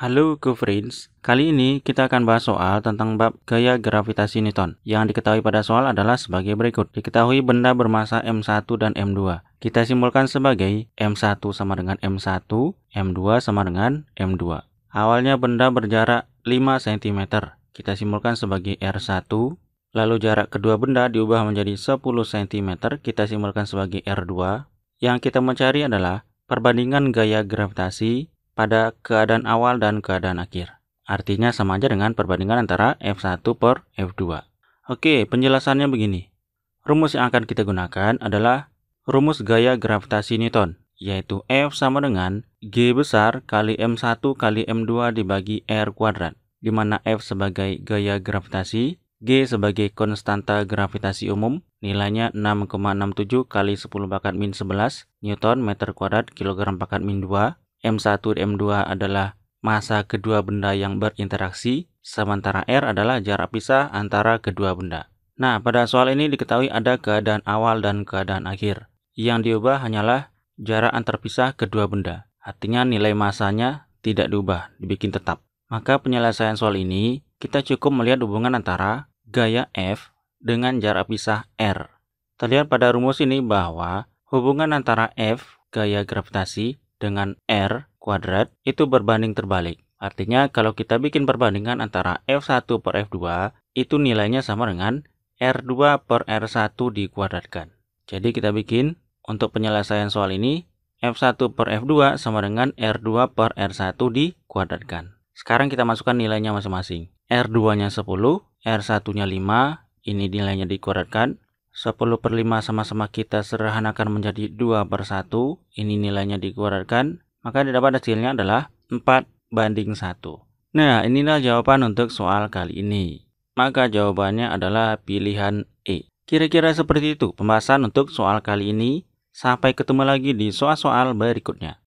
Halo friends, kali ini kita akan bahas soal tentang bab gaya gravitasi Newton. Yang diketahui pada soal adalah sebagai berikut. Diketahui benda bermassa M1 dan M2. Kita simpulkan sebagai M1 sama dengan M1, M2 sama dengan M2. Awalnya benda berjarak 5 cm. Kita simpulkan sebagai R1. Lalu jarak kedua benda diubah menjadi 10 cm. Kita simpulkan sebagai R2. Yang kita mencari adalah perbandingan gaya gravitasi pada keadaan awal dan keadaan akhir. Artinya sama aja dengan perbandingan antara F1 per F2. Oke, penjelasannya begini. Rumus yang akan kita gunakan adalah rumus gaya gravitasi Newton, yaitu F sama dengan G besar kali M1 kali M2 dibagi R kuadrat, di mana F sebagai gaya gravitasi, G sebagai konstanta gravitasi umum, nilainya 6,67 kali 10 bakat min 11 Newton meter kuadrat kilogram bakat min 2, M1 dan M2 adalah masa kedua benda yang berinteraksi, sementara R adalah jarak pisah antara kedua benda. Nah, pada soal ini diketahui ada keadaan awal dan keadaan akhir. Yang diubah hanyalah jarak antar pisah kedua benda. Artinya nilai masanya tidak diubah, dibikin tetap. Maka penyelesaian soal ini, kita cukup melihat hubungan antara gaya F dengan jarak pisah R. Terlihat pada rumus ini bahwa hubungan antara F, gaya gravitasi, dengan R kuadrat itu berbanding terbalik. Artinya kalau kita bikin perbandingan antara F1 per F2 itu nilainya sama dengan R2 per R1 dikuadratkan. Jadi kita bikin untuk penyelesaian soal ini F1 per F2 sama dengan R2 per R1 dikuadratkan. Sekarang kita masukkan nilainya masing-masing. R2-nya 10, R1-nya 5, ini nilainya dikuadratkan. 10 per 5 sama-sama kita serahanakan menjadi 2 per 1, ini nilainya dikeluarkan maka didapat hasilnya adalah 4 banding 1. Nah, inilah jawaban untuk soal kali ini. Maka jawabannya adalah pilihan E. Kira-kira seperti itu pembahasan untuk soal kali ini. Sampai ketemu lagi di soal-soal berikutnya.